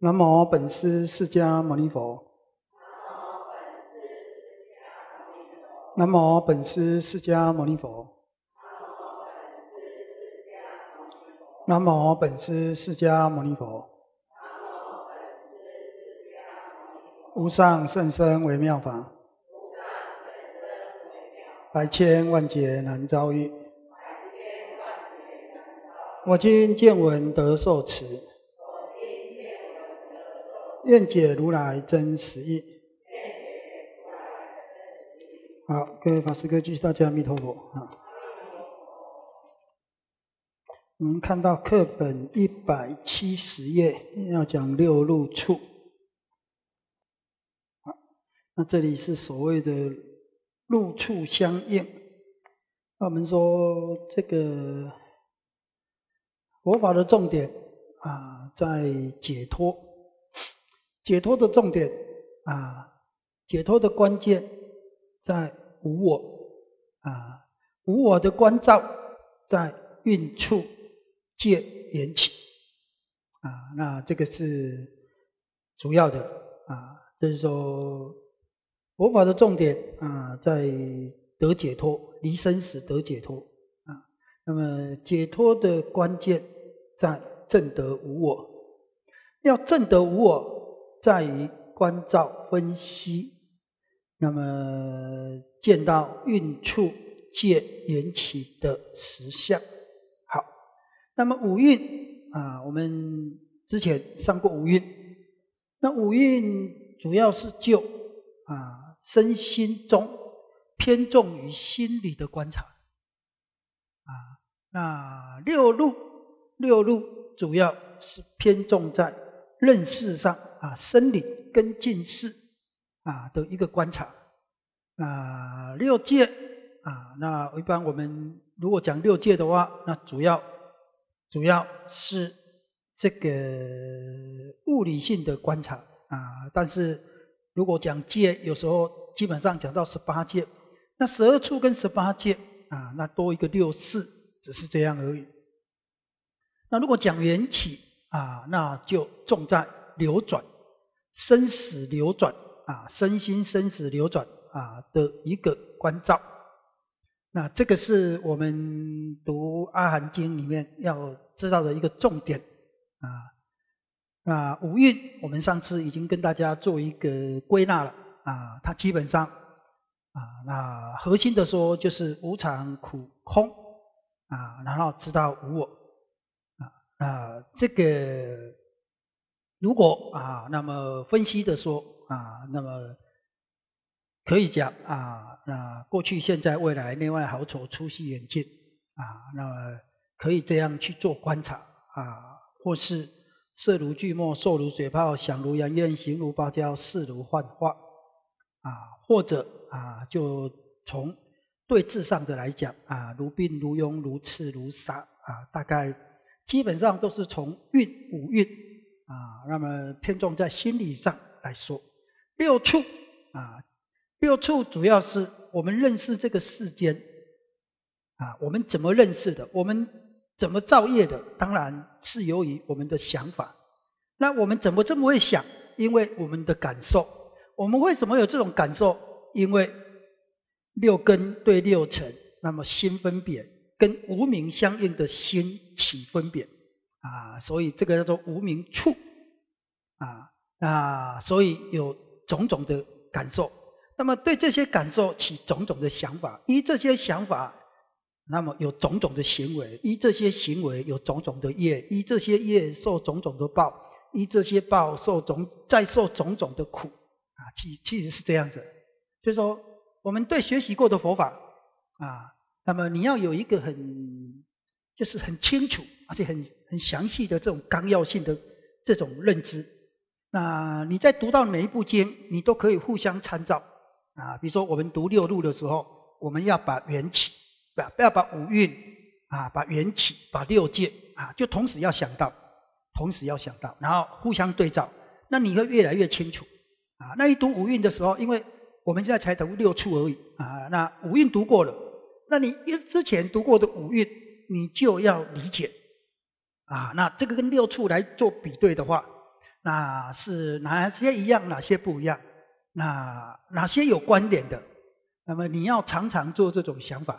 南无本师释迦牟尼佛。南无本师释迦牟尼佛。南无本师释迦牟尼佛。南无本师释迦牟尼佛。无上甚深微妙法，百千万劫难遭遇。我今见闻得受持。愿解如来真实意。好，各位法师、哥，继续大家阿弥陀佛啊！我们看到课本一百七十页要讲六路处。那这里是所谓的路处相应。那我们说这个佛法的重点啊，在解脱。解脱的重点，啊，解脱的关键在无我，啊，无我的关照在运处见缘起，啊，那这个是主要的，啊，就是说佛法的重点啊，在得解脱，离生死得解脱，啊，那么解脱的关键在正得无我，要正得无我。在于观照分析，那么见到运处借缘起的实相。好，那么五蕴啊，我们之前上过五蕴，那五蕴主要是就啊身心中偏重于心理的观察啊。那六路六路主要是偏重在认识上。啊，生理跟近视啊，的一个观察啊，六界啊，那一般我们如果讲六界的话，那主要主要是这个物理性的观察啊，但是如果讲界，有时候基本上讲到十八界，那十二处跟十八界啊，那多一个六四，只是这样而已。那如果讲缘起啊，那就重在。流转，生死流转啊，身心生死流转啊的一个关照。那这个是我们读阿含经里面要知道的一个重点啊。那五蕴，我们上次已经跟大家做一个归纳了啊。它基本上啊，那核心的说就是无常、苦、空啊，然后知道无我啊。那这个。如果啊，那么分析的说啊，那么可以讲啊，那过去、现在、未来内外豪丑粗细远近啊，那么可以这样去做观察啊，或是色如巨墨，瘦如水泡，响如圆圆，形如芭蕉，似如幻化啊，或者啊，就从对字上的来讲啊，如病如庸如痴如傻啊，大概基本上都是从运五运。啊，那么偏重在心理上来说，六处啊，六处主要是我们认识这个世间啊，我们怎么认识的？我们怎么造业的？当然是由于我们的想法。那我们怎么这么会想？因为我们的感受。我们为什么有这种感受？因为六根对六尘，那么心分别跟无名相应的心起分别。啊，所以这个叫做无名处，啊，那所以有种种的感受，那么对这些感受起种种的想法，依这些想法，那么有种种的行为，依这些行为有种种的业，依这些业受种种的报，依这些报受种再受种种的苦，啊，其其实是这样子。所以说，我们对学习过的佛法，啊，那么你要有一个很，就是很清楚。而且很很详细的这种纲要性的这种认知，那你在读到每一部经，你都可以互相参照啊。比如说，我们读六路的时候，我们要把缘起，不要不要把五蕴啊，把缘起，把六界啊，就同时要想到，同时要想到，然后互相对照，那你会越来越清楚啊。那你读五蕴的时候，因为我们现在才读六处而已啊。那五蕴读过了，那你一之前读过的五蕴，你就要理解。啊，那这个跟六处来做比对的话，那是哪些一样，哪些不一样？那哪些有关联的？那么你要常常做这种想法，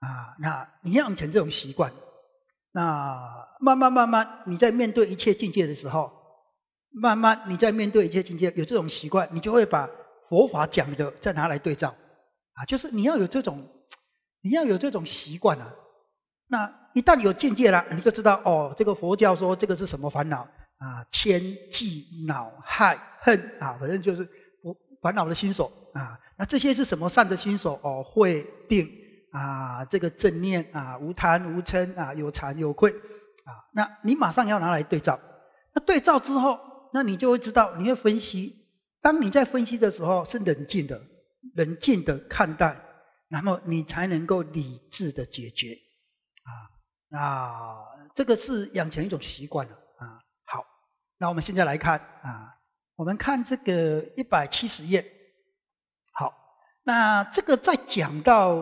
啊，那你要养成这种习惯，那慢慢慢慢，你在面对一切境界的时候，慢慢你在面对一切境界有这种习惯，你就会把佛法讲的再拿来对照，啊，就是你要有这种，你要有这种习惯啊，那。一旦有境界了，你就知道哦，这个佛教说这个是什么烦恼啊？牵系恼害恨啊，反正就是不烦恼的心手啊。那这些是什么善的心手哦？慧定啊，这个正念啊，无贪无嗔啊，有惭有愧啊。那你马上要拿来对照。那对照之后，那你就会知道，你会分析。当你在分析的时候，是冷静的、冷静的看待，那么你才能够理智的解决啊。啊，这个是养成一种习惯了啊。好，那我们现在来看啊，我们看这个一百七十页。好，那这个在讲到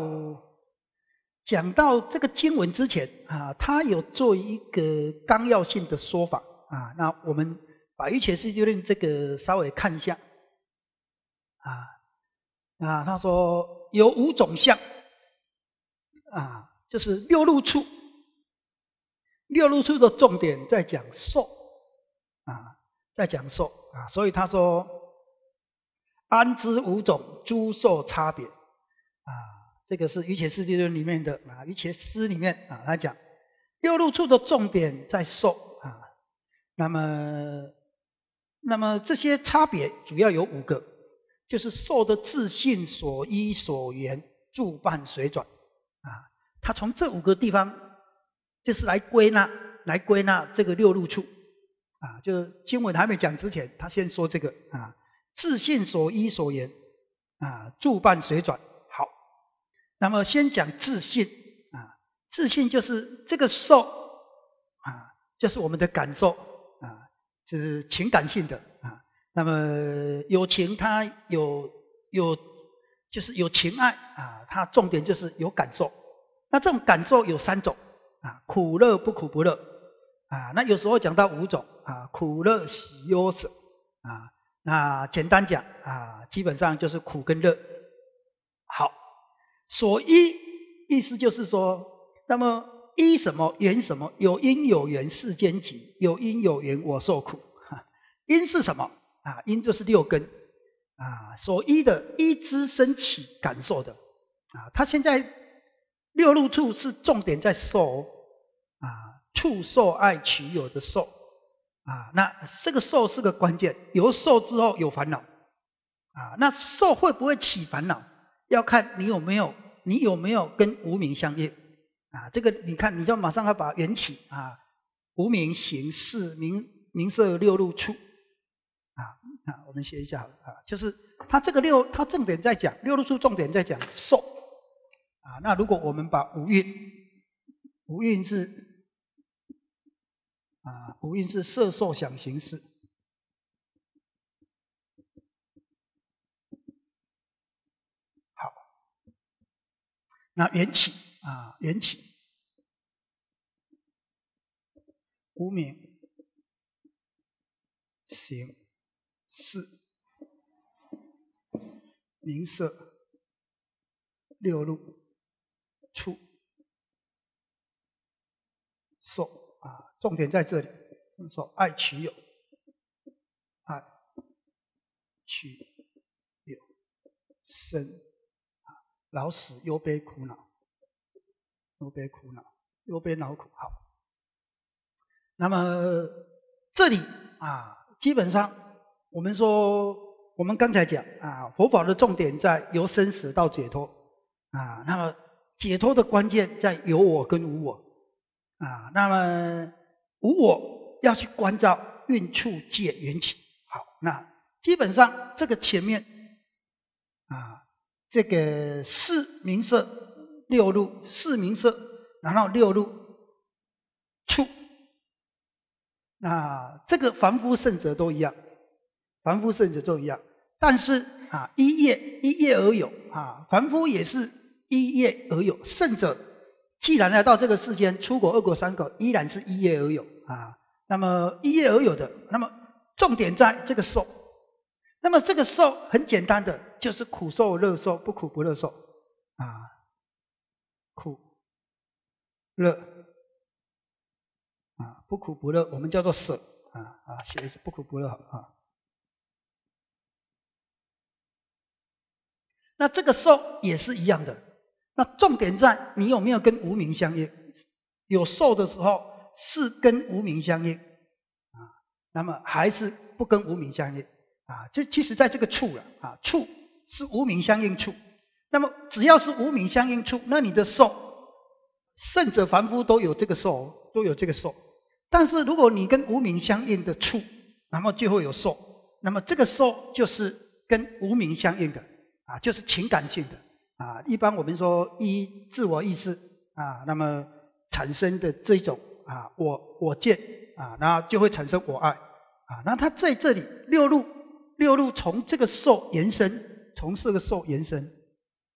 讲到这个经文之前啊，他有做一个纲要性的说法啊。那我们把《御前世戒论》这个稍微看一下啊啊，他说有五种相啊，就是六路处。六路处的重点在讲受，啊，在讲受啊，所以他说：“安知五种诸受差别？”啊，这个是《于切世谛论》里面的啊，《于切师》里面啊，他讲六路处的重点在受啊。那么，那么这些差别主要有五个，就是受的自信所依所缘助伴随转啊。他从这五个地方。就是来归纳，来归纳这个六路处，啊，就是经文还没讲之前，他先说这个啊，自信所依所言啊，助伴随转好。那么先讲自信啊，自信就是这个受啊，就是我们的感受啊，是情感性的啊。那么有情，它有有就是有情爱啊，它重点就是有感受。那这种感受有三种。啊，苦乐不苦不乐，啊，那有时候讲到五种啊，苦乐喜忧舍，啊，那简单讲啊，基本上就是苦跟乐。好，所依意思就是说，那么依什么缘什么？有因有缘世间起，有因有缘我受苦。因是什么？啊，因就是六根啊，所依的依之升起感受的啊，他现在六路处是重点在守。处受爱取有的受，啊，那这个受是个关键。有受之后有烦恼，啊，那受会不会起烦恼？要看你有没有，你有没有跟无名相应，啊，这个你看，你就马上要把缘起啊，无名行事名名色六路处啊啊，我们写一下好了，啊，就是他这个六，他重点在讲六路处，重点在讲受，啊，那如果我们把五蕴，五蕴是。啊，无一是色受想行识。好，那缘起啊，缘起，无名，行，识，名色，六路、触。重点在这里，我们说爱取有，爱取有生，老死忧悲苦恼，忧悲苦恼，忧悲恼苦。好，那么这里啊，基本上我们说，我们刚才讲啊，佛法的重点在由生死到解脱啊。那么解脱的关键在有我跟无我啊。那么无我要去关照运处解缘起，好，那基本上这个前面啊，这个四名色、六路四名色，然后六路处，那这个凡夫圣者都一样，凡夫圣者都一样，但是啊，一业一业而有啊，凡夫也是一业而有，圣者。既然来到这个世间，出国、二国、三国，依然是一业而有啊。那么一业而有的，那么重点在这个受。那么这个受很简单的，就是苦受、乐受，不苦不乐受啊。苦、乐啊，不苦不乐，我们叫做舍啊啊，写的是不苦不乐啊。那这个受也是一样的。那重点在你有没有跟无名相应？有受的时候是跟无名相应啊，那么还是不跟无名相应啊？这其实在这个处了啊，处是无名相应处。那么只要是无名相应处，那你的受，圣者凡夫都有这个受，都有这个受。但是如果你跟无名相应的处，那么就会有受，那么这个受就是跟无名相应的啊，就是情感性的。啊，一般我们说一自我意识啊，那么产生的这种啊，我我见啊，那就会产生我爱啊，那他在这里六路六路从这个受延伸，从这个受延伸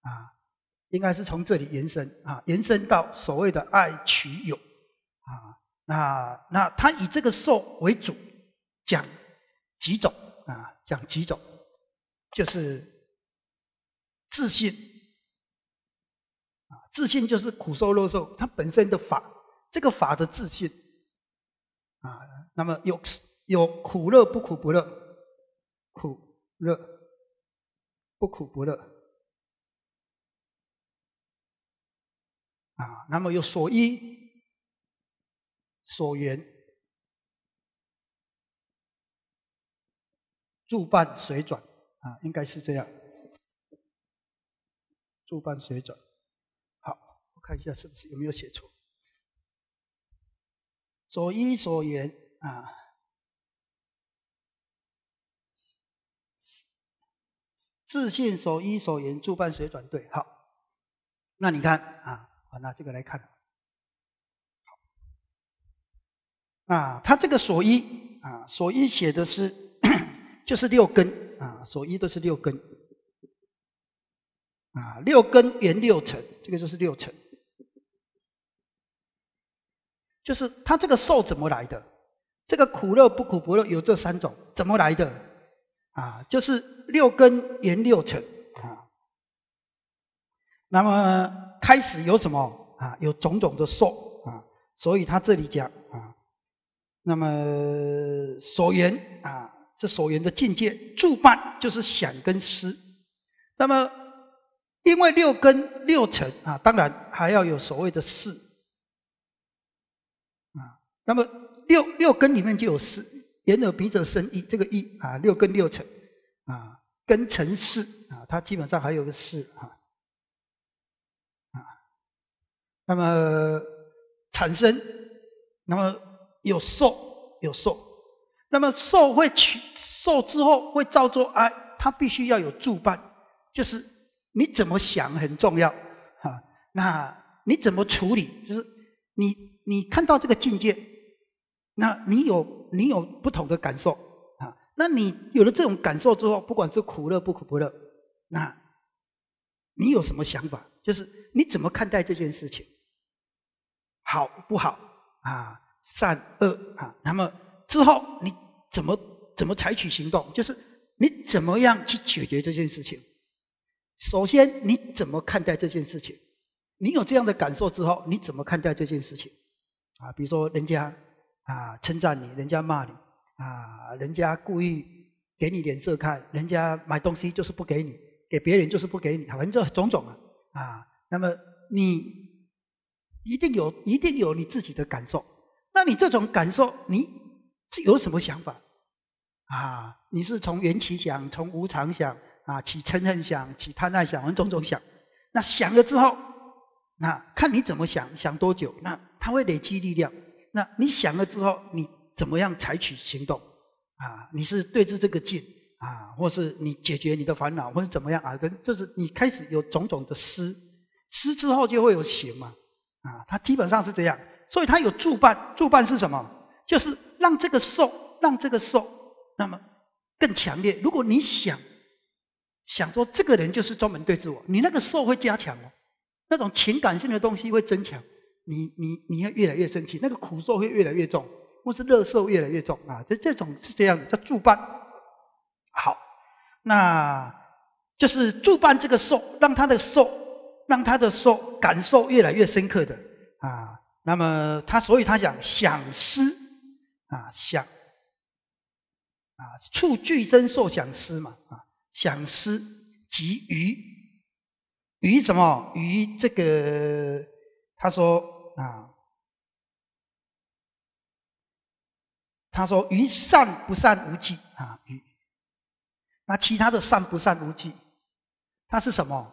啊，应该是从这里延伸啊，延伸到所谓的爱取有啊，那那他以这个受为主讲几种啊，讲几种就是自信。啊，自信就是苦受乐受，它本身的法，这个法的自信，啊，那么有有苦乐不苦不乐，苦乐不苦不乐，啊，那么有所依、所缘、住伴随转，啊，应该是这样，住伴随转。看一下是不是有没有写错？所依所言啊，自信所依所言，助伴随转对好。那你看啊，我那这个来看。啊，他这个所依啊，所依写的是 就是六根啊，所依都是六根啊，六根原六尘，这个就是六尘。就是他这个受怎么来的？这个苦乐不苦不乐有这三种，怎么来的？啊，就是六根缘六尘啊。那么开始有什么啊？有种种的受啊，所以他这里讲啊。那么所缘啊，这所缘的境界，住办就是想跟思。那么因为六根六尘啊，当然还要有所谓的事那么六六根里面就有四，眼耳鼻舌身意，这个意啊，六根六尘，啊，根尘四啊，它基本上还有个四啊，啊，那么产生，那么有受有受，那么受会取受之后会造作啊，它必须要有助伴，就是你怎么想很重要啊，那你怎么处理，就是你你看到这个境界。那你有你有不同的感受啊？那你有了这种感受之后，不管是苦乐不苦不乐，那你有什么想法？就是你怎么看待这件事情？好不好啊？善恶啊？那么之后你怎么怎么采取行动？就是你怎么样去解决这件事情？首先你怎么看待这件事情？你有这样的感受之后，你怎么看待这件事情？啊，比如说人家。啊，称赞你，人家骂你，啊，人家故意给你脸色看，人家买东西就是不给你，给别人就是不给你，反正这种种啊，啊，那么你一定有，一定有你自己的感受。那你这种感受，你有什么想法？啊，你是从缘起想，从无常想，啊，起嗔恨想，起贪爱想，反种种想。那想了之后，那看你怎么想，想多久，那它会累积力量。那你想了之后，你怎么样采取行动？啊，你是对峙这个劲啊，或是你解决你的烦恼，或是怎么样啊？跟就是你开始有种种的思，思之后就会有行嘛。啊，它基本上是这样，所以它有助伴。助伴是什么？就是让这个受，让这个受那么更强烈。如果你想想说这个人就是专门对峙我，你那个受会加强哦，那种情感性的东西会增强。你你你要越来越生气，那个苦受会越来越重，或是乐受越来越重啊？就这种是这样，的，叫助伴。好，那就是助伴这个受，让他的受，让他的受感受越来越深刻的啊。那么他所以他想想思啊想啊触具身受想思嘛啊想思即于于什么于这个他说。啊，他说：“于善不善无忌啊，于那其他的善不善无忌，它是什么？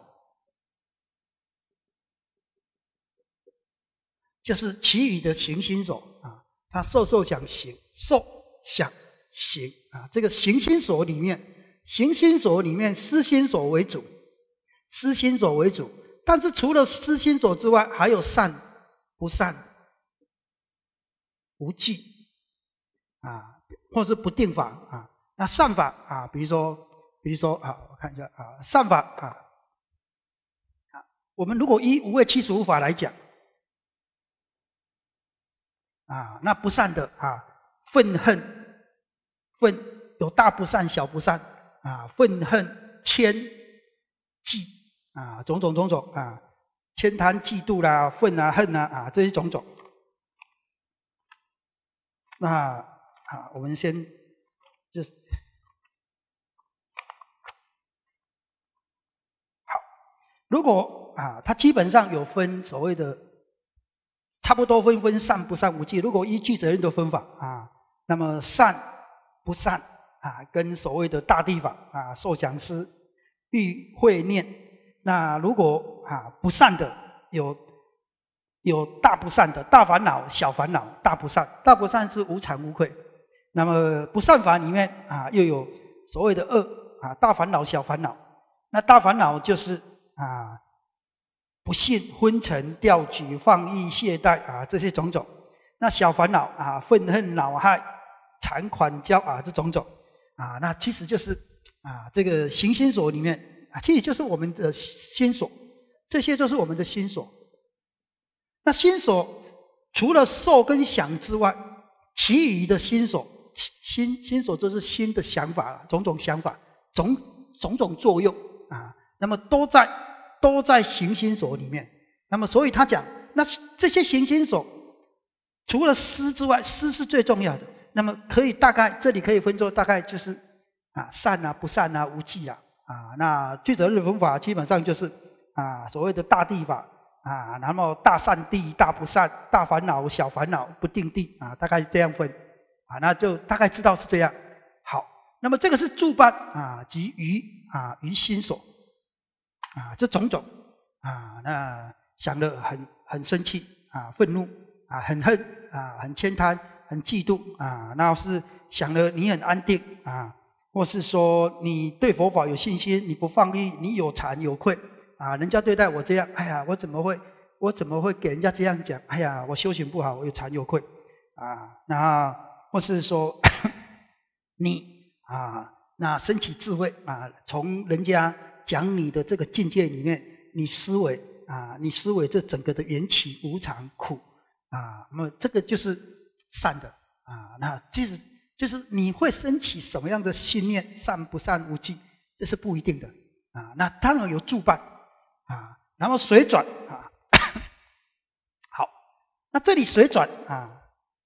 就是其余的行心所啊，他受受想行受想行啊，这个行心所里面，行心所里面思心所为主，思心所为主，但是除了思心所之外，还有善。”不善、不忌啊，或是不定法啊。那善法啊，比如说，比如说啊，我看一下啊，善法啊，啊，我们如果依五位七十五法来讲啊，那不善的啊，愤恨、愤有大不善、小不善啊，愤恨、悭、忌啊，种种种种啊。贪、嫉妒啦、愤啊、恨啊，啊，这一种种。那啊，我们先就是好。如果啊，它基本上有分所谓的，差不多分分善不善五句。如果依据责任的分法啊，那么善不善啊，跟所谓的大地法啊、受降师、欲会念，那如果。啊，不善的有有大不善的，大烦恼、小烦恼，大不善，大不善是无惭无愧。那么不善法里面啊，又有所谓的恶啊，大烦恼、小烦恼。那大烦恼就是啊，不信、昏沉、调举、放逸、懈怠啊，这些种种。那小烦恼啊，愤恨、恼害、残款交啊，这种种啊，那其实就是啊，这个行心所里面啊，其实就是我们的心所。这些都是我们的心所，那心所除了受跟想之外，其余的心所心心所，就是心的想法，种种想法，种种种作用啊。那么都在都在行心所里面。那么所以他讲，那这些行心所，除了思之外，思是最重要的。那么可以大概这里可以分作大概就是啊善啊不善啊无忌啊啊那最具足的方法基本上就是。啊，所谓的大地法啊，那么大善地、大不善、大烦恼、小烦恼不定地啊，大概是这样分啊，那就大概知道是这样。好，那么这个是住伴啊，及于啊于心所啊，这种种啊，那想的很很生气啊，愤怒啊，很恨啊，很悭贪、很嫉妒啊，那是想的你很安定啊，或是说你对佛法有信心，你不放逸，你有惭有愧。啊，人家对待我这样，哎呀，我怎么会，我怎么会给人家这样讲？哎呀，我修行不好，我有惭有愧，啊，那或是说，你啊，那升起智慧啊，从人家讲你的这个境界里面，你思维啊，你思维这整个的缘起无常苦啊，那么这个就是善的啊，那其实就是你会升起什么样的信念，善不善无忌，这是不一定的啊，那当然有助办。啊，然后水转啊，好，那这里水转啊，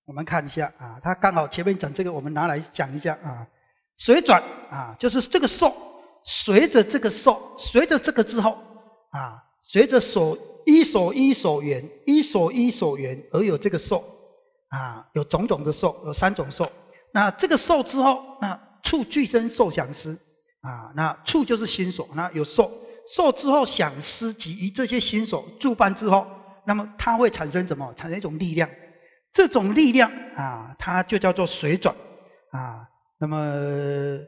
我们看一下啊，它刚好前面讲这个，我们拿来讲一下啊，水转啊，就是这个受，随着这个受，随着这个之后啊，随着所一所一所缘一所一所缘而有这个受啊，有种种的受，有三种受，那这个受之后，那触俱生受想思啊，那触就是心所，那有受。受之后想施及于这些新手助办之后，那么它会产生什么？产生一种力量。这种力量啊，它就叫做水转啊。那么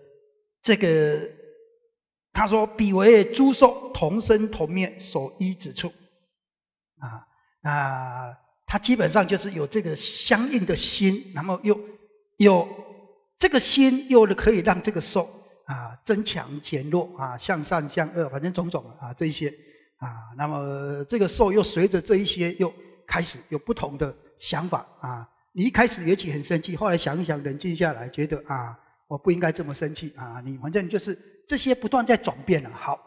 这个他说，彼为诸兽同生同灭所依之处啊啊，它基本上就是有这个相应的心，然后又又这个心又可以让这个受。啊，增强减弱啊，向善向恶，反正种种啊，这一些啊，那么这个寿又随着这一些又开始有不同的想法啊。你一开始也许很生气，后来想一想，冷静下来，觉得啊，我不应该这么生气啊。你反正就是这些不断在转变了。好，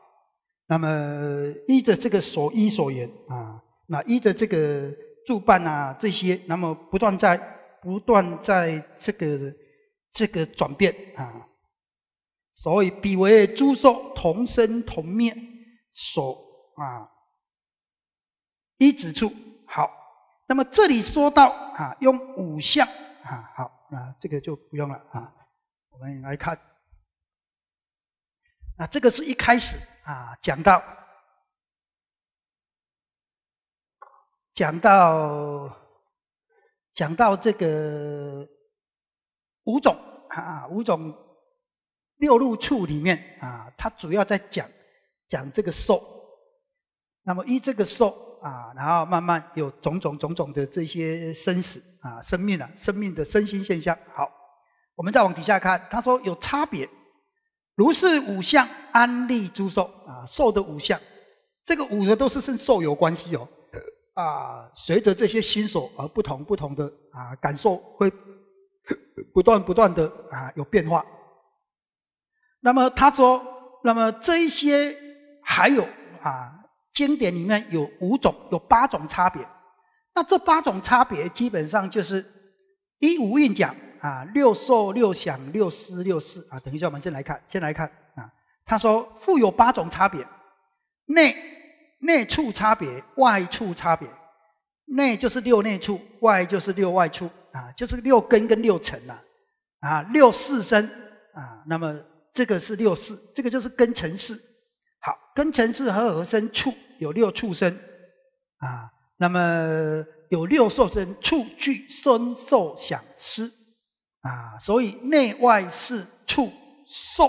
那么依着这个所依所缘啊，那依着这个助伴啊这些，那么不断在不断在这个这个转变啊。所以，彼为诸兽同生同灭所啊一指处。好，那么这里说到啊，用五相啊，好，那这个就不用了啊。我们来看，那这个是一开始啊，讲到讲到讲到这个五种啊，五种。六路处里面啊，它主要在讲讲这个寿。那么依这个寿啊，然后慢慢有种种种种的这些生死啊，生命啊，生命的身心现象。好，我们再往底下看，他说有差别，如是五相安立诸寿啊，寿的五相，这个五的都是跟寿有关系哦。啊，随着这些心所而不同不同的啊感受，会不断不断的啊有变化。那么他说，那么这一些还有啊，经典里面有五种，有八种差别。那这八种差别基本上就是一五蕴讲啊，六受、六想、六思、六思啊。等一下我们先来看，先来看啊。他说，富有八种差别，内内处差别，外处差别。内就是六内处，外就是六外处啊，就是六根跟六尘呐啊，六四声啊，那么。这个是六四，这个就是根尘事。好，根尘事合而生处，有六畜生啊。那么有六受生畜具生受想思啊。所以内外是畜受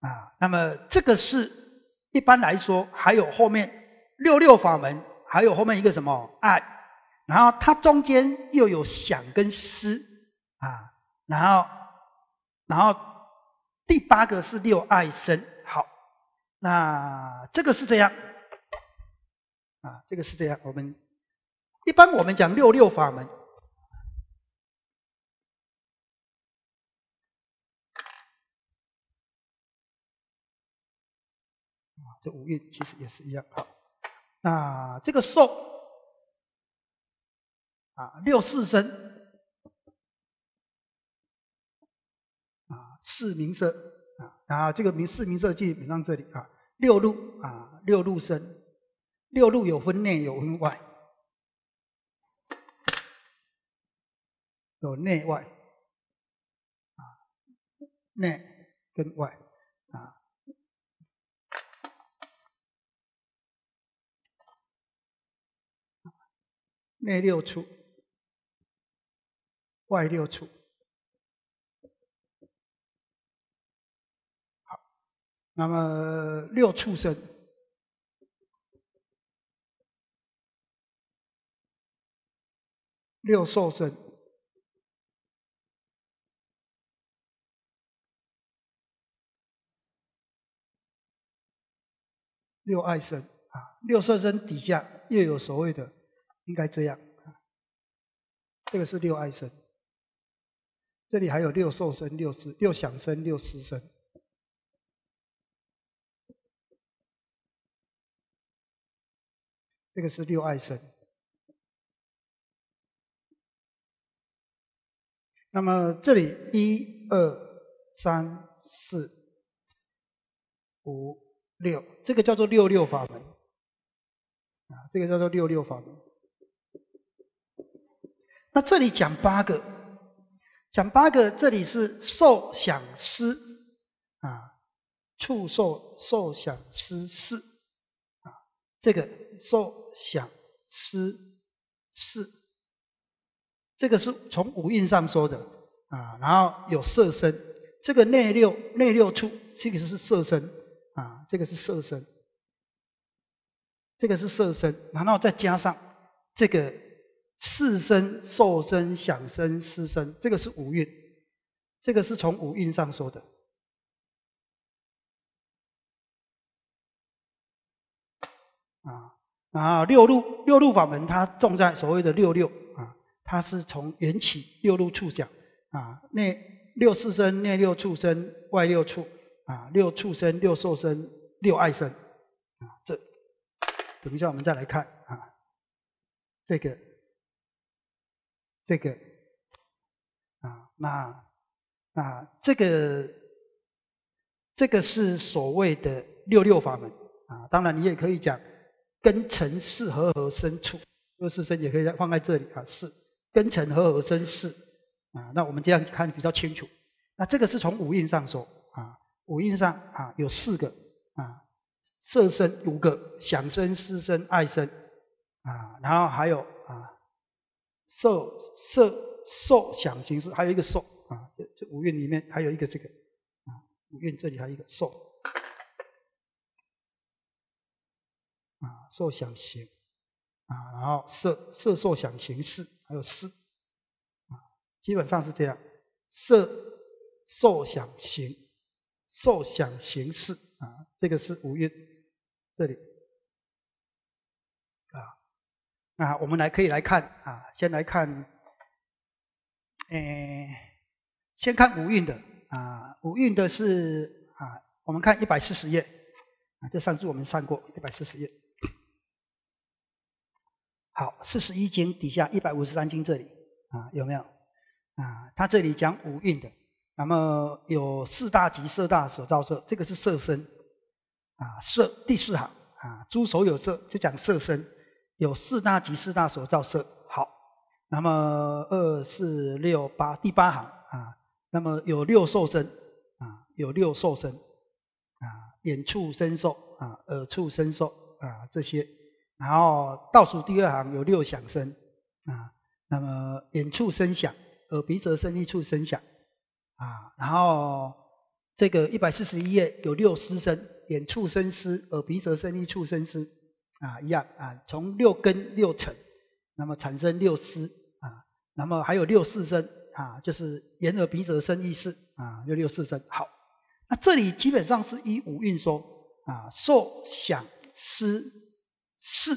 啊。那么这个是一般来说，还有后面六六法门，还有后面一个什么爱。然后它中间又有想跟思啊，然后然后。第八个是六爱生。好，那这个是这样，啊，这个是这样。我们一般我们讲六六法门，啊，这五蕴其实也是一样。好，那这个受，啊，六四生。四明色啊，然后这个明四明色基本上这里啊，六路啊，六路生，六路有分内有分外，有内外啊，内跟外啊，内六处，外六处。那么六畜生、六兽生、六爱生啊，六色生底下又有所谓的，应该这样，这个是六爱生。这里还有六受生、六思、六想生、六思生。这个是六爱神。那么这里一二三四五六，这个叫做六六法门啊，这个叫做六六法门。那这里讲八个，讲八个，这里是受想思啊，触受受想思事啊，这个受。想、思、视，这个是从五蕴上说的啊。然后有色身，这个内六内六处，这个是色身啊，这个是色身，这个是色身。然后再加上这个四身、受身、想身、思身，这个是五蕴，这个是从五蕴上说的。啊，六路六路法门，它重在所谓的六六啊，它是从缘起六路处讲啊，内六四生，内六畜生，外六畜啊，六畜生，六兽生，六爱生啊，这等一下我们再来看啊，这个这个啊，那啊，这个这个是所谓的六六法门啊，当然你也可以讲。根尘是合而生处，二四生也可以放在这里啊。是根尘合而生是啊。那我们这样看比较清楚。那这个是从五蕴上说啊，五蕴上啊有四个啊，色身五个，想身、思身、爱身啊，然后还有啊，受受受想行识，还有一个受啊。这这五蕴里面还有一个这个啊，五蕴这里还有一个受。啊，受想行，啊，然后色色受想行识，还有识，啊，基本上是这样，色受想行，受想行识，啊，这个是五蕴，这里，啊，那我们来可以来看，啊，先来看，诶，先看五蕴的，啊，五蕴的是，啊，我们看一百四十页，啊，这三次我们上过一百四十页。好，四十一经底下一百五十三经这里啊，有没有啊？他这里讲五蕴的，那么有四大集、四大所造色，这个是色身啊，色第四行啊，诸手有色就讲色身有四大集、四大所造色。好，那么二四六八第八行啊，那么有六受身啊，有六受身啊，眼处生受啊，耳处生受啊，这些。然后倒数第二行有六响声啊，那么远处声响，耳鼻舌身一处声响啊，然后这个一百四十一页有六湿声，远处声思，耳鼻舌身一处声思啊，一样啊，从六根六尘，那么产生六思啊，那么还有六四声啊，就是眼耳鼻舌身意识啊，六六四声好，那这里基本上是以五运说啊，受想思是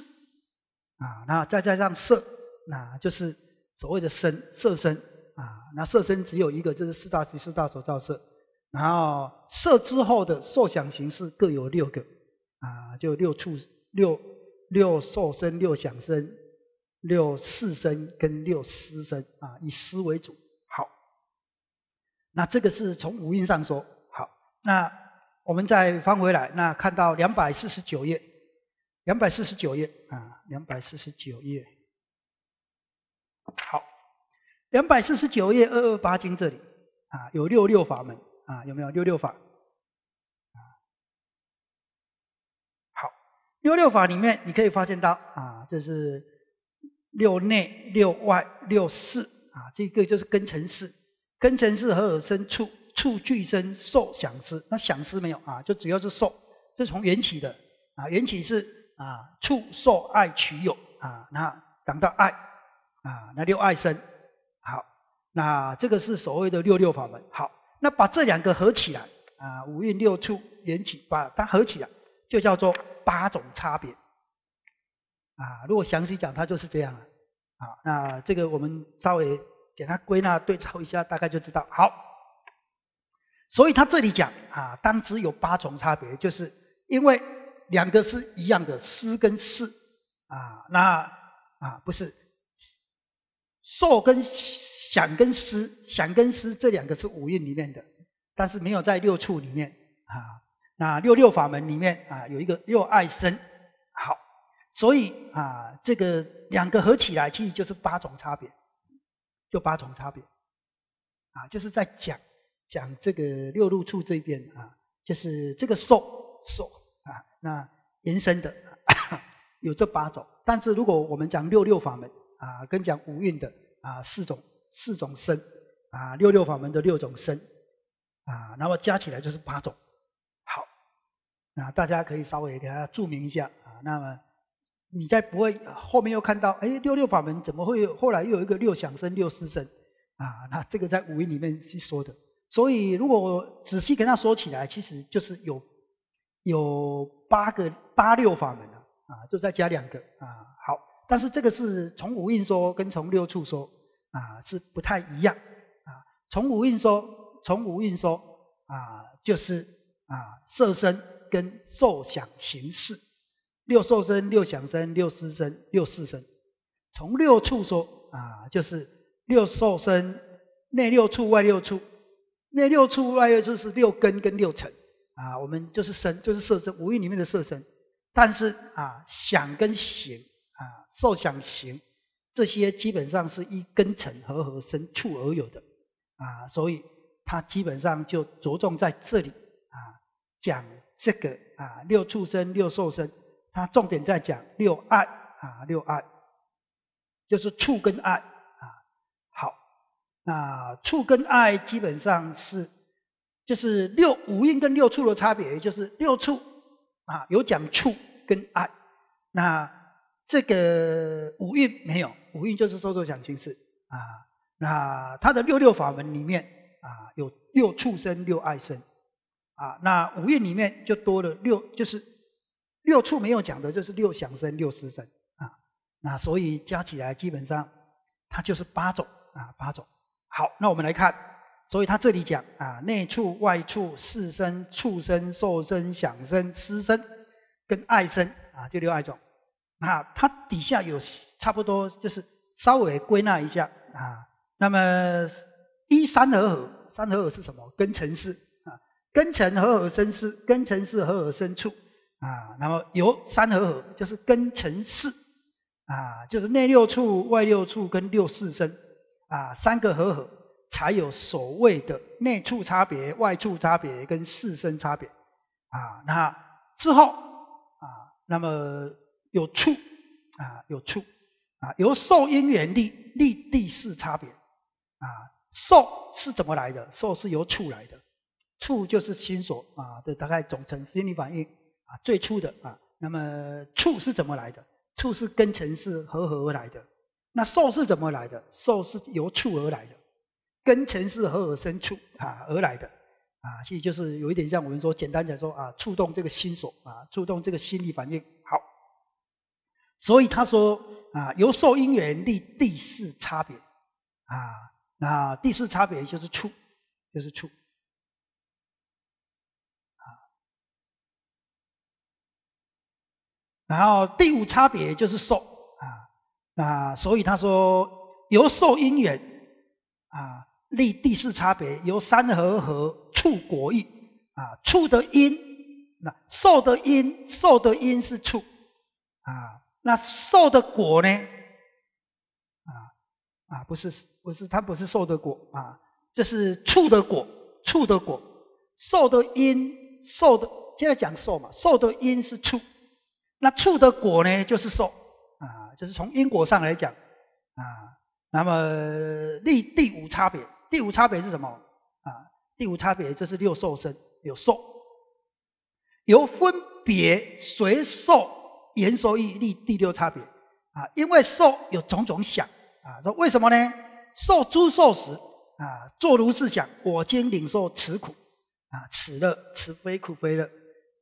啊，那再加上色，那就是所谓的身色身啊。那色身只有一个，就是四大习四大所造色。然后色之后的受想行识各有六个啊，就六处六六受身六想身六视身跟六思身啊，以思为主。好，那这个是从五蕴上说。好，那我们再翻回来，那看到两百四十九页。两百四十九页啊，两百四十九页。好，两百四十九页二二八经这里啊，有六六法门啊，有没有六六法？好，六六法里面你可以发现到啊，这是六内六外六四啊，这个就是根尘四，根尘四和而生？处处俱生受想思，那想思没有啊，就只要是受，这从缘起的啊，缘起是。啊，触受爱取有啊，那等到爱啊，那六爱生，好，那这个是所谓的六六法门。好，那把这两个合起来啊，五蕴六处连起，把它合起来，就叫做八种差别。啊，如果详细讲，它就是这样了。啊，那这个我们稍微给它归纳对照一下，大概就知道。好，所以他这里讲啊，当知有八种差别，就是因为。两个是一样的，思跟思，啊，那啊不是，受跟想跟思，想跟思这两个是五蕴里面的，但是没有在六处里面啊。那六六法门里面啊有一个六爱生，好，所以啊这个两个合起来其实就是八种差别，就八种差别，啊就是在讲讲这个六路处这边啊，就是这个受受。那延伸的有这八种，但是如果我们讲六六法门啊，跟讲五蕴的啊四种四种生啊，六六法门的六种生啊，那么加起来就是八种。好，啊，大家可以稍微给它注明一下啊。那么你在不会后面又看到，哎，六六法门怎么会后来又有一个六想生六思生啊？那这个在五蕴里面是说的。所以如果我仔细跟他说起来，其实就是有。有八个八六法门啊，就再加两个啊。好，但是这个是从五蕴说跟从六处说啊是不太一样啊。从五蕴说，从五蕴说啊就是啊色身跟受想行识，六受身、六想身、六思身、六识身。从六处说啊就是六受身内六处外六处，内六处外六处是六根跟六尘。啊，我们就是身，就是色身，五蕴里面的色身。但是啊，想跟行啊，受想行这些基本上是一根尘和合生处而有的啊，所以它基本上就着重在这里啊，讲这个啊，六畜生六受生，它重点在讲六爱啊，六爱就是触跟爱啊。好，那触跟爱基本上是。就是六五蕴跟六畜的差别，也就是六畜啊，有讲畜跟爱。那这个五蕴没有，五蕴就是受、受想、行、识啊。那他的六六法门里面啊，有六畜生、六爱生啊。那五蕴里面就多了六，就是六畜没有讲的，就是六想生、六识生啊。那所以加起来，基本上它就是八种啊，八种。好，那我们来看。所以他这里讲啊，内畜外畜四生、畜生、兽生、响声湿生，跟爱生啊，就六爱种啊。他底下有差不多就是稍微归纳一下啊。那么一三合合，三合合是什么？根尘湿啊，根尘合合生是，根尘是合合生畜啊。那么由三合合就是根尘湿啊，就是内六畜外六畜跟六四生啊，三个合合。才有所谓的内处差别、外处差别跟四身差别啊。那之后啊，那么有处啊，有处啊，由受因缘力力第四差别啊。受是怎么来的？受是由处来的。处就是心所啊的大概总成心理反应啊最初的啊。那么处是怎么来的？处是跟尘是合合而来的。那受是怎么来的？受是由处而来的。跟尘是何而生处啊而来的啊？所以就是有一点像我们说，简单讲说啊，触动这个心所啊，触动这个心理反应好。所以他说啊，由受因缘立第四差别啊，那第四差别就是处，就是处。啊。然后第五差别就是受啊，那所以他说由受因缘啊。立地势差别，由山河和触国域啊，触的因，那受的因，受的因是触，啊，那受的果呢？啊，啊，不是，不是，它不是受的果啊，这是触的果，触的果，受的因，受的，现在讲受嘛，受的因是触，那触的果呢，就是受，啊，就是从因果上来讲，啊，那么立地无差别。第五差别是什么？啊，第五差别就是六受身，有受，由分别随受言说，立第六差别。啊，因为受有种种想，啊，说为什么呢？受诸受时，啊，作如是想：我今领受此苦，啊，此乐，此非苦非乐，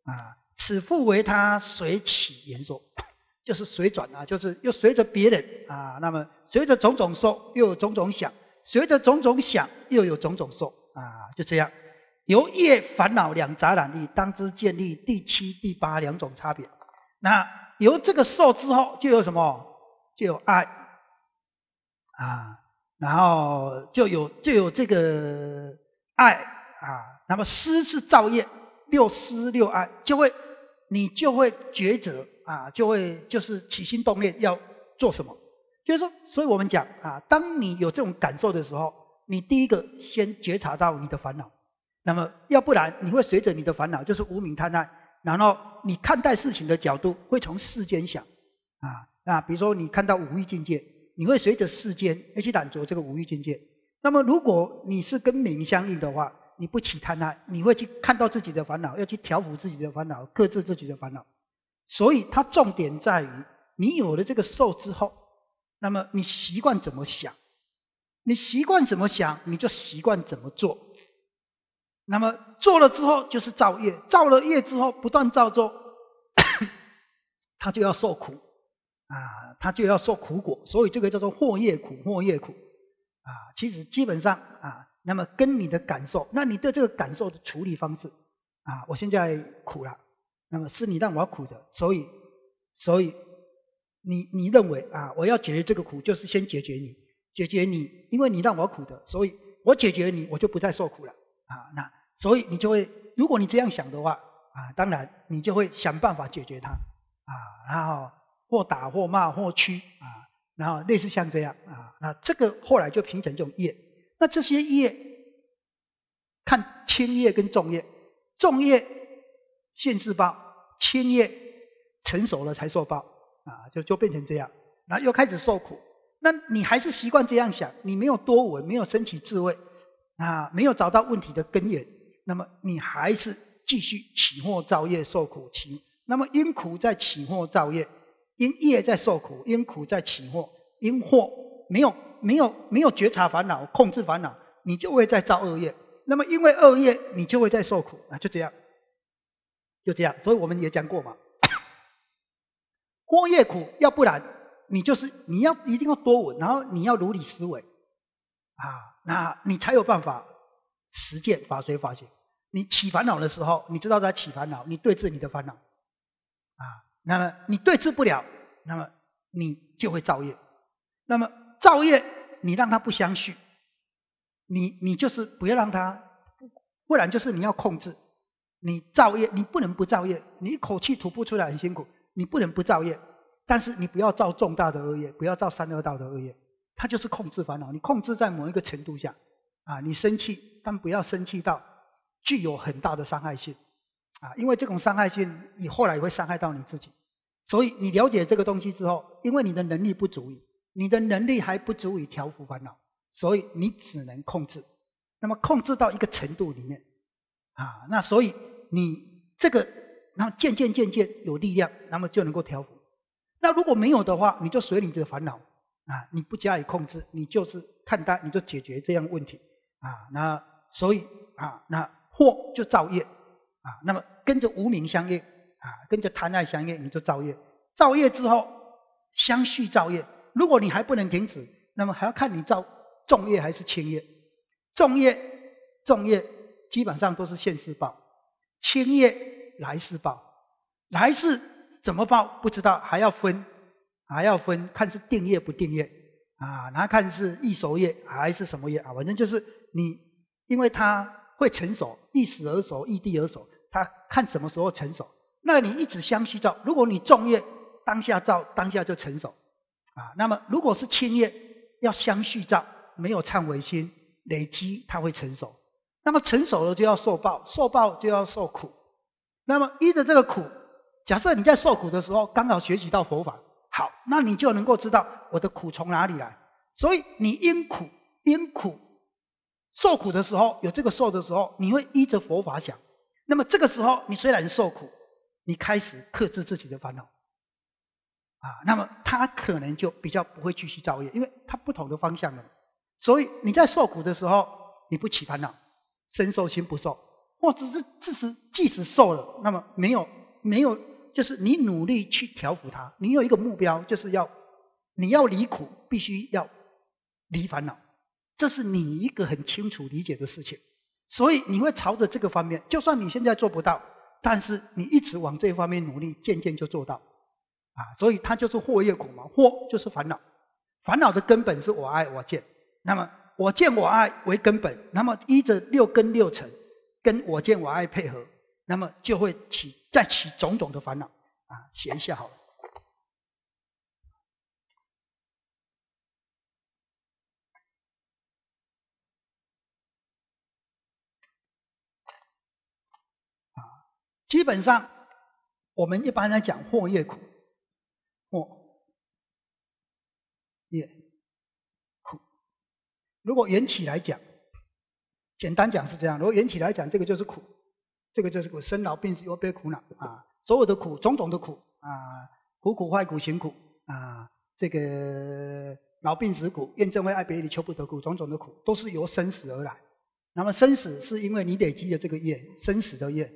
啊，此复为他随起言说，就是随转啊，就是又随着别人，啊，那么随着种种受，又种种想。随着种种想，又有种种受，啊，就这样，由业烦恼两杂染力，当知建立第七、第八两种差别。那由这个受之后，就有什么？就有爱，啊，然后就有就有这个爱，啊，那么思是造业，六思六爱，就会你就会抉择，啊，就会就是起心动念要做什么。就是说，所以我们讲啊，当你有这种感受的时候，你第一个先觉察到你的烦恼。那么，要不然你会随着你的烦恼，就是无名贪爱，然后你看待事情的角度会从世间想啊啊，比如说你看到五欲境界，你会随着世间要去染着这个五欲境界。那么，如果你是跟名相应的话，你不起贪爱，你会去看到自己的烦恼，要去调伏自己的烦恼，克制自己的烦恼。所以，它重点在于你有了这个受之后。那么你习惯怎么想，你习惯怎么想，你就习惯怎么做。那么做了之后就是造业，造了业之后不断造作，他 就要受苦啊，他就要受苦果。所以这个叫做祸业苦，祸业苦啊。其实基本上啊，那么跟你的感受，那你对这个感受的处理方式啊，我现在苦了，那么是你让我苦的，所以，所以。你你认为啊，我要解决这个苦，就是先解决你，解决你，因为你让我苦的，所以我解决你，我就不再受苦了啊。那所以你就会，如果你这样想的话啊，当然你就会想办法解决它啊。然后或打或骂或屈啊，然后类似像这样啊。那这个后来就形成这种业。那这些业，看轻业跟重业，重业现世报，轻业成熟了才受报。啊，就就变成这样，然后又开始受苦。那你还是习惯这样想，你没有多闻，没有升起智慧，啊，没有找到问题的根源，那么你还是继续起祸造业受苦。起，那么因苦在起祸造业，因业在受苦，因苦在起祸，因祸没有没有没有觉察烦恼，控制烦恼，你就会在造恶业。那么因为恶业，你就会在受苦啊，就这样，就这样。所以我们也讲过嘛。莫夜苦，要不然你就是你要一定要多稳，然后你要如理思维啊，那你才有办法实践法随法行。你起烦恼的时候，你知道在起烦恼，你对治你的烦恼啊。那么你对治不了，那么你就会造业。那么造业，你让它不相续，你你就是不要让它不，不然就是你要控制。你造业，你不能不造业，你一口气吐不出来很辛苦。你不能不造业，但是你不要造重大的恶业，不要造三恶道的恶业。它就是控制烦恼，你控制在某一个程度下，啊，你生气，但不要生气到具有很大的伤害性，啊，因为这种伤害性，你后来会伤害到你自己。所以你了解这个东西之后，因为你的能力不足以，你的能力还不足以调伏烦恼，所以你只能控制。那么控制到一个程度里面，啊，那所以你这个。然后渐渐渐渐有力量，那么就能够调伏。那如果没有的话，你就随你这个烦恼啊，你不加以控制，你就是看待，你就解决这样的问题啊。那所以啊，那祸就造业啊。那么跟着无名相业啊，跟着贪爱相业，你就造业。造业之后相续造业，如果你还不能停止，那么还要看你造重业还是轻业。重业重业基本上都是现世报，轻业。来世报，来世怎么报不知道，还要分，还要分看是定业不定业啊，然后看是易熟业还是什么业啊？反正就是你，因为它会成熟，易死而熟，易地而熟，它看什么时候成熟。那你一直相续造，如果你重业当下造，当下就成熟啊。那么如果是轻业，要相续造，没有忏悔心，累积它会成熟。那么成熟了就要受报，受报就要受苦。那么依着这个苦，假设你在受苦的时候，刚好学习到佛法，好，那你就能够知道我的苦从哪里来。所以你因苦因苦受苦的时候，有这个受的时候，你会依着佛法想。那么这个时候，你虽然受苦，你开始克制自己的烦恼，啊，那么他可能就比较不会继续造业，因为他不同的方向了。所以你在受苦的时候，你不起烦恼，身受心不受，或只是自时即使瘦了，那么没有没有，就是你努力去调服它。你有一个目标，就是要你要离苦，必须要离烦恼，这是你一个很清楚理解的事情。所以你会朝着这个方面，就算你现在做不到，但是你一直往这方面努力，渐渐就做到啊。所以它就是祸业苦嘛，祸就是烦恼，烦恼的根本是我爱我见。那么我见我爱为根本，那么依着六根六尘，跟我见我爱配合。那么就会起再起种种的烦恼啊，写一下好了。啊，基本上我们一般来讲，祸业苦，祸业苦。如果缘起来讲，简单讲是这样；如果缘起来讲，这个就是苦。这个就是个生老病死、有悲苦恼啊，所有的苦，种种的苦啊，苦苦、坏苦、行苦啊，这个老病死苦、怨憎会、爱别离、求不得苦，种种的苦，都是由生死而来。那么生死是因为你累积了这个业，生死的业，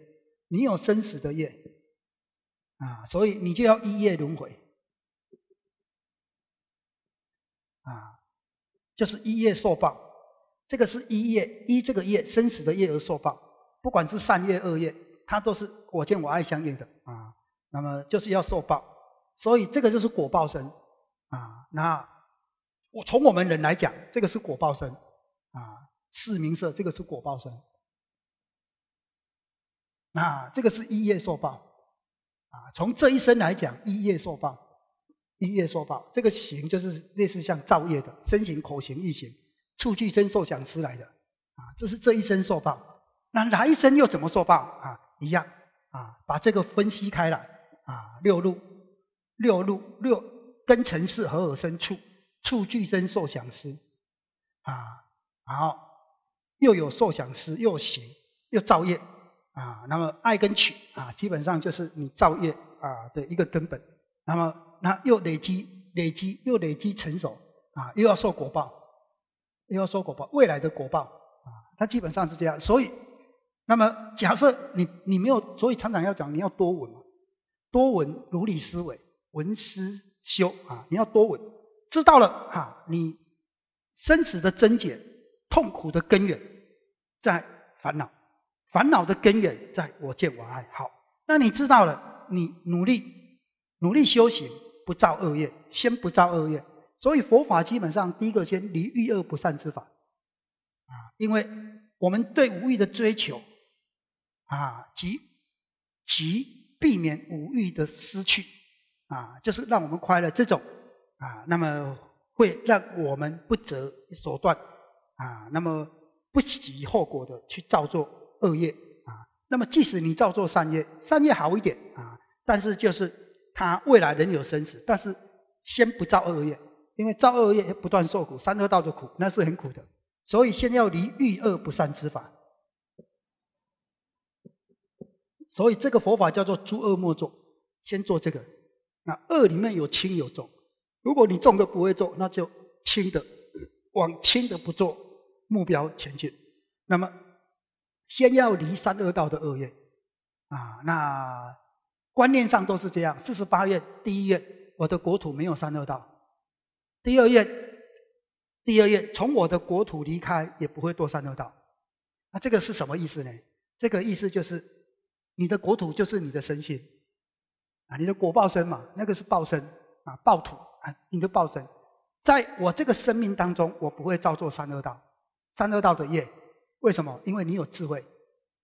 你有生死的业啊，所以你就要一业轮回啊，就是一业受报，这个是一业依这个业生死的业而受报。不管是善业恶业，他都是我见我爱相业的啊。那么就是要受报，所以这个就是果报身啊。那我从我们人来讲，这个是果报身啊。四名色这个是果报身，那这个是一业受报啊。从这一生来讲，一业受报，一业受报，这个行就是类似像造业的身形口行、意形，触具身受想思来的啊。这是这一生受报。那来生又怎么受报啊？一样啊，把这个分析开来啊，六路六路六，跟尘世合而生处，处具生受想思啊，然后又有受想思，又行，又造业啊。那么爱跟取啊，基本上就是你造业啊的一个根本。那么那又累积，累积又累积成熟啊，又要受果报，又要受果报，未来的果报啊，它基本上是这样，所以。那么，假设你你没有，所以厂长要讲，你要多闻嘛，多闻如理思维，闻思修啊，你要多闻，知道了啊，你生死的增减、痛苦的根源在烦恼，烦恼的根源在我见我爱好。那你知道了，你努力努力修行，不造恶业，先不造恶业。所以佛法基本上第一个先离欲恶不善之法啊，因为我们对无欲的追求。啊，即即避免无欲的失去啊，就是让我们快乐这种啊，那么会让我们不择手段啊，那么不惜后果的去造作恶业啊。那么即使你造作善业，善业好一点啊，但是就是他未来仍有生死，但是先不造恶业，因为造恶业不断受苦，三恶道的苦那是很苦的，所以先要离欲恶不善之法。所以这个佛法叫做诸恶莫作，先做这个。那恶里面有轻有重，如果你重的不会做，那就轻的往轻的不做目标前进。那么先要离三恶道的恶业啊。那观念上都是这样。四十八愿第一愿，我的国土没有三恶道；第二愿，第二愿从我的国土离开也不会堕三恶道。那这个是什么意思呢？这个意思就是。你的国土就是你的身心啊，你的果报身嘛，那个是报身啊，报土啊，你的报身，在我这个生命当中，我不会造作三恶道，三恶道的业，为什么？因为你有智慧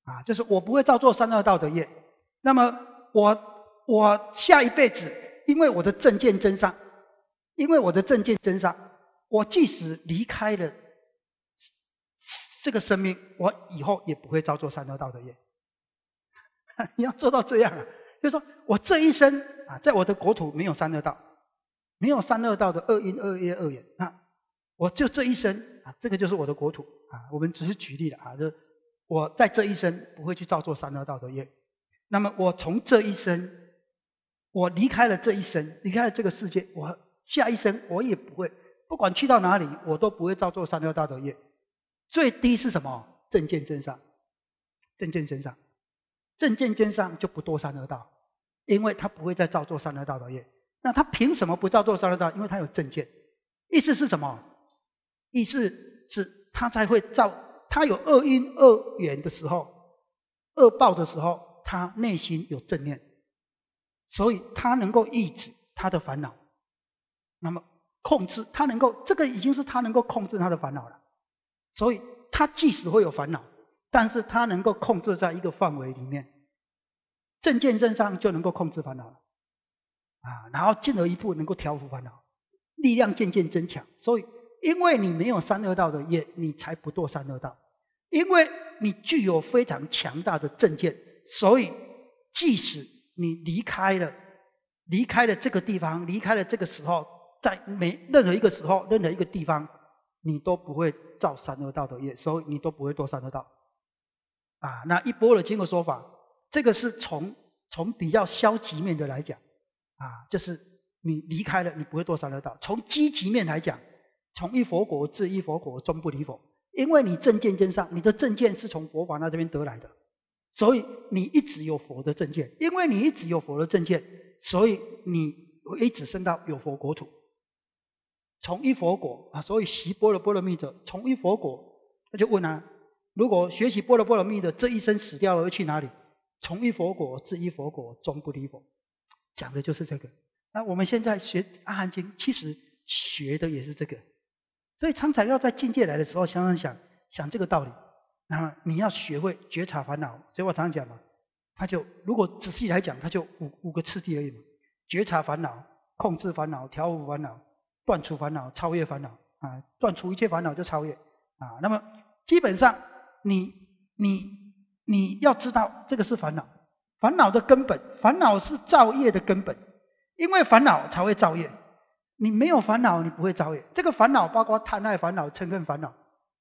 啊，就是我不会造作三恶道的业。那么我我下一辈子，因为我的证件真上，因为我的证件真上，我即使离开了这个生命，我以后也不会造作三恶道的业。你要做到这样啊，就是说我这一生啊，在我的国土没有三恶道，没有三恶道的恶因、恶业、恶缘那我就这一生啊，这个就是我的国土啊。我们只是举例了啊，就是我在这一生不会去造作三恶道的业。那么我从这一生，我离开了这一生，离开了这个世界，我下一生我也不会，不管去到哪里，我都不会造作三恶道的业。最低是什么？正见证上，正见正上。正见间上就不堕三恶道，因为他不会再造作三恶道的业。那他凭什么不造作三恶道？因为他有正见。意思是什么？意思是，他才会造。他有恶因恶缘的时候，恶报的时候，他内心有正念，所以他能够抑制他的烦恼。那么，控制他能够这个已经是他能够控制他的烦恼了。所以他即使会有烦恼。但是它能够控制在一个范围里面，正见身上就能够控制烦恼了，啊，然后进而一步能够调伏烦恼，力量渐渐增强。所以，因为你没有三恶道的业，你才不堕三恶道。因为你具有非常强大的正见，所以即使你离开了离开了这个地方，离开了这个时候，在每任何一个时候、任何一个地方，你都不会造三恶道的业，所以你都不会堕三恶道。啊，那一波的经的说法，这个是从从比较消极面的来讲，啊，就是你离开了，你不会多生得到。从积极面来讲，从一佛国至一佛国，终不离佛，因为你正见正上，你的正见是从佛法那边得来的，所以你一直有佛的正见，因为你一直有佛的正见，所以你一直升到有佛国土。从一佛果啊，所以习波罗波罗蜜者，从一佛果，他就问啊。如果学习波罗波罗蜜的这一生死掉了，会去哪里？从一佛果至一佛果，终不离佛，讲的就是这个。那我们现在学阿含经，其实学的也是这个。所以常才要在境界来的时候，想想想想这个道理。然后你要学会觉察烦恼，所以我常常讲嘛，他就如果仔细来讲，他就五五个次第而已嘛：觉察烦恼、控制烦恼、调伏烦恼、断除烦恼、超越烦恼。啊，断除一切烦恼就超越。啊，那么基本上。你你你要知道，这个是烦恼，烦恼的根本，烦恼是造业的根本，因为烦恼才会造业。你没有烦恼，你不会造业。这个烦恼包括贪爱烦恼、嗔恨烦恼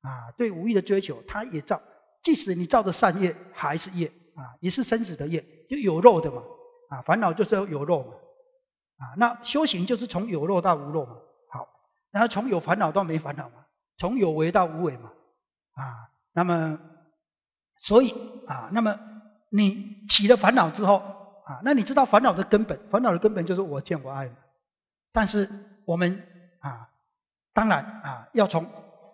啊，对无义的追求，它也造。即使你造的善业，还是业啊，也是生死的业，就有肉的嘛啊，烦恼就是有肉嘛啊，那修行就是从有肉到无肉嘛，好，然后从有烦恼到没烦恼嘛，从有为到无为嘛啊。那么，所以啊，那么你起了烦恼之后啊，那你知道烦恼的根本，烦恼的根本就是我见我爱。但是我们啊，当然啊，要从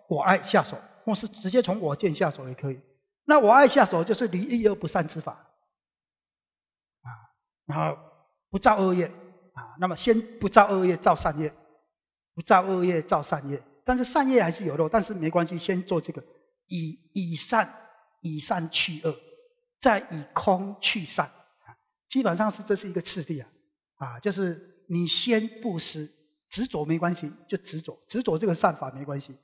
我爱下手，或是直接从我见下手也可以。那我爱下手就是离一而不善之法，啊，然后不造恶业啊。那么先不造恶业，造善业，不造恶业，造善业。但是善业还是有漏，但是没关系，先做这个。以以善以善去恶，再以空去善，啊，基本上是这是一个次第啊，啊，就是你先布施，执着没关系，就执着执着这个善法没关系，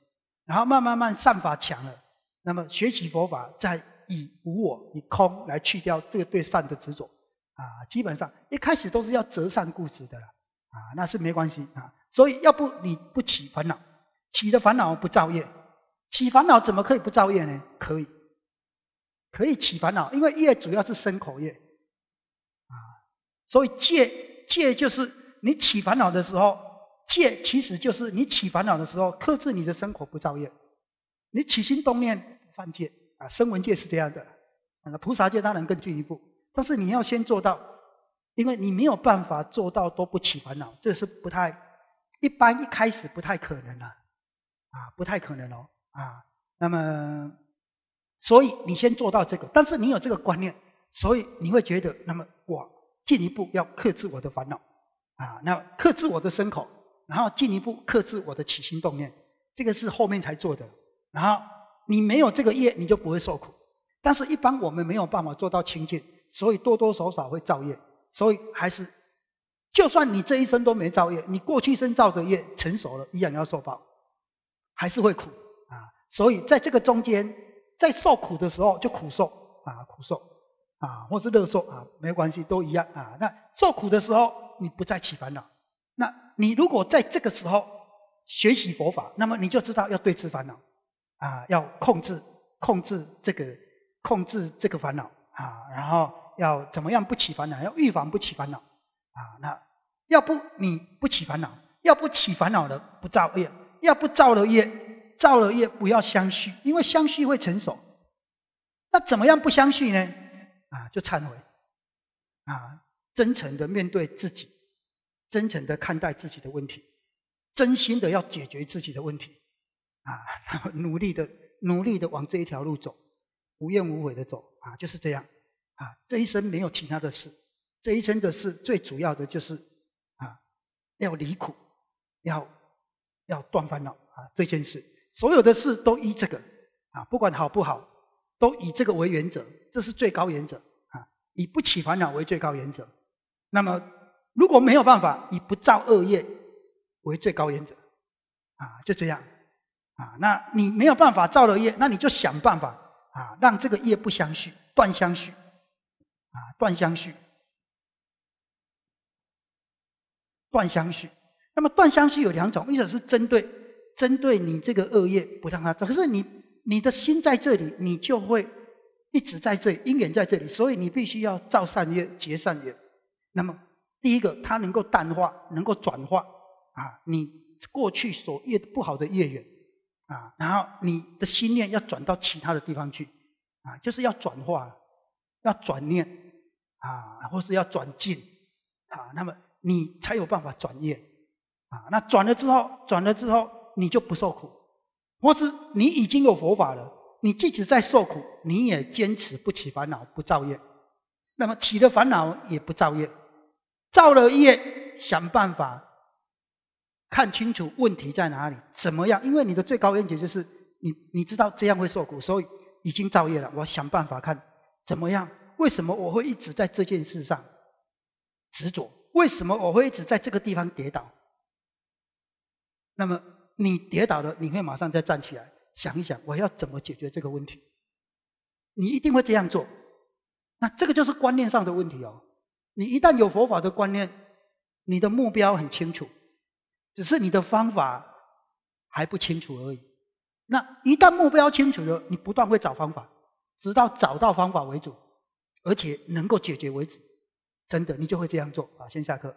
然后慢慢慢善法强了，那么学习佛法，再以无我以空来去掉这个对善的执着，啊，基本上一开始都是要择善固执的了，啊，那是没关系啊，所以要不你不起烦恼，起的烦恼不造业。起烦恼怎么可以不造业呢？可以，可以起烦恼，因为业主要是生口业，啊，所以戒戒就是你起烦恼的时候，戒其实就是你起烦恼的时候，克制你的生口不造业。你起心动念犯戒啊，声闻戒是这样的，啊，菩萨戒当然更进一步，但是你要先做到，因为你没有办法做到都不起烦恼，这是不太一般，一开始不太可能了。啊，不太可能哦。啊，那么，所以你先做到这个，但是你有这个观念，所以你会觉得，那么我进一步要克制我的烦恼，啊，那克制我的牲口，然后进一步克制我的起心动念，这个是后面才做的。然后你没有这个业，你就不会受苦。但是，一般我们没有办法做到清净，所以多多少少会造业。所以还是，就算你这一生都没造业，你过去生造的业成熟了，依然要受报，还是会苦。所以，在这个中间，在受苦的时候就苦受啊，苦受啊，或是乐受啊，没关系，都一样啊。那受苦的时候，你不再起烦恼。那你如果在这个时候学习佛法，那么你就知道要对治烦恼啊，要控制、控制这个、控制这个烦恼啊，然后要怎么样不起烦恼，要预防不起烦恼啊。那要不你不起烦恼，要不起烦恼的不造业，要不造了业。造了业不要相续，因为相续会成熟。那怎么样不相续呢？啊，就忏悔，啊，真诚的面对自己，真诚的看待自己的问题，真心的要解决自己的问题，啊，努力的，努力的往这一条路走，无怨无悔的走，啊，就是这样，啊，这一生没有其他的事，这一生的事最主要的就是，啊，要离苦，要要断烦恼，啊，这件事。所有的事都依这个啊，不管好不好，都以这个为原则，这是最高原则啊。以不起烦恼为最高原则，那么如果没有办法，以不造恶业为最高原则啊，就这样啊。那你没有办法造了业，那你就想办法啊，让这个业不相续，断相续啊，断相续，断相续。那么断相续有两种，一种是针对。针对你这个恶业不让他走。可是你你的心在这里，你就会一直在这里，因缘在这里，所以你必须要造善业结善缘。那么第一个，它能够淡化，能够转化啊，你过去所业不好的业缘啊，然后你的心念要转到其他的地方去啊，就是要转化，要转念啊，或是要转进啊，那么你才有办法转业啊。那转了之后，转了之后。你就不受苦，或是你已经有佛法了，你即使在受苦，你也坚持不起烦恼，不造业。那么起的烦恼也不造业，造了业想办法看清楚问题在哪里，怎么样？因为你的最高愿景就是你你知道这样会受苦，所以已经造业了。我想办法看怎么样，为什么我会一直在这件事上执着？为什么我会一直在这个地方跌倒？那么。你跌倒了，你会马上再站起来，想一想我要怎么解决这个问题。你一定会这样做。那这个就是观念上的问题哦。你一旦有佛法的观念，你的目标很清楚，只是你的方法还不清楚而已。那一旦目标清楚了，你不断会找方法，直到找到方法为止，而且能够解决为止。真的，你就会这样做。好，先下课。